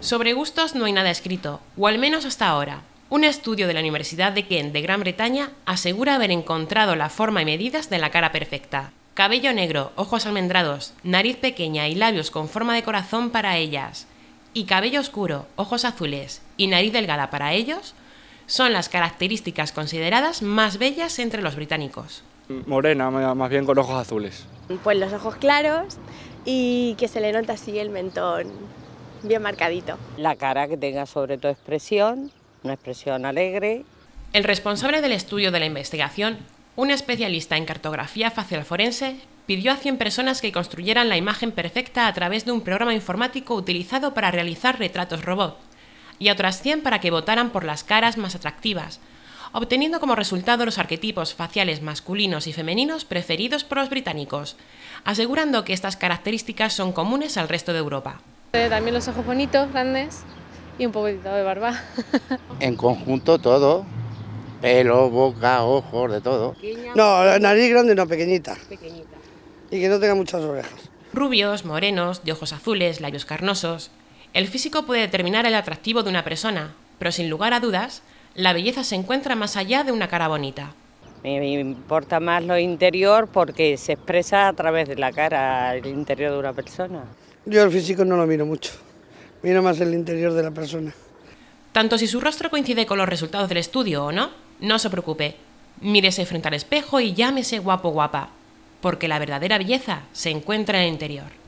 Sobre gustos no hay nada escrito, o al menos hasta ahora. Un estudio de la Universidad de Kent de Gran Bretaña asegura haber encontrado la forma y medidas de la cara perfecta. Cabello negro, ojos almendrados, nariz pequeña y labios con forma de corazón para ellas, y cabello oscuro, ojos azules y nariz delgada para ellos, son las características consideradas más bellas entre los británicos. Morena, más bien con ojos azules. Pues los ojos claros y que se le nota así el mentón bien marcadito. La cara que tenga sobre todo expresión, una expresión alegre. El responsable del estudio de la investigación, un especialista en cartografía facial forense, pidió a 100 personas que construyeran la imagen perfecta a través de un programa informático utilizado para realizar retratos robot, y a otras 100 para que votaran por las caras más atractivas, obteniendo como resultado los arquetipos faciales masculinos y femeninos preferidos por los británicos, asegurando que estas características son comunes al resto de Europa. Este, también los ojos bonitos, grandes y un poquitito de barba. En conjunto todo, pelo, boca, ojos, de todo. No, nariz grande no, pequeñita. Pequeñita. Y que no tenga muchas orejas. Rubios, morenos, de ojos azules, labios carnosos. El físico puede determinar el atractivo de una persona, pero sin lugar a dudas, la belleza se encuentra más allá de una cara bonita. Me importa más lo interior porque se expresa a través de la cara el interior de una persona. Yo el físico no lo miro mucho, miro más el interior de la persona. Tanto si su rostro coincide con los resultados del estudio o no, no se preocupe. Mírese frente al espejo y llámese guapo guapa, porque la verdadera belleza se encuentra en el interior.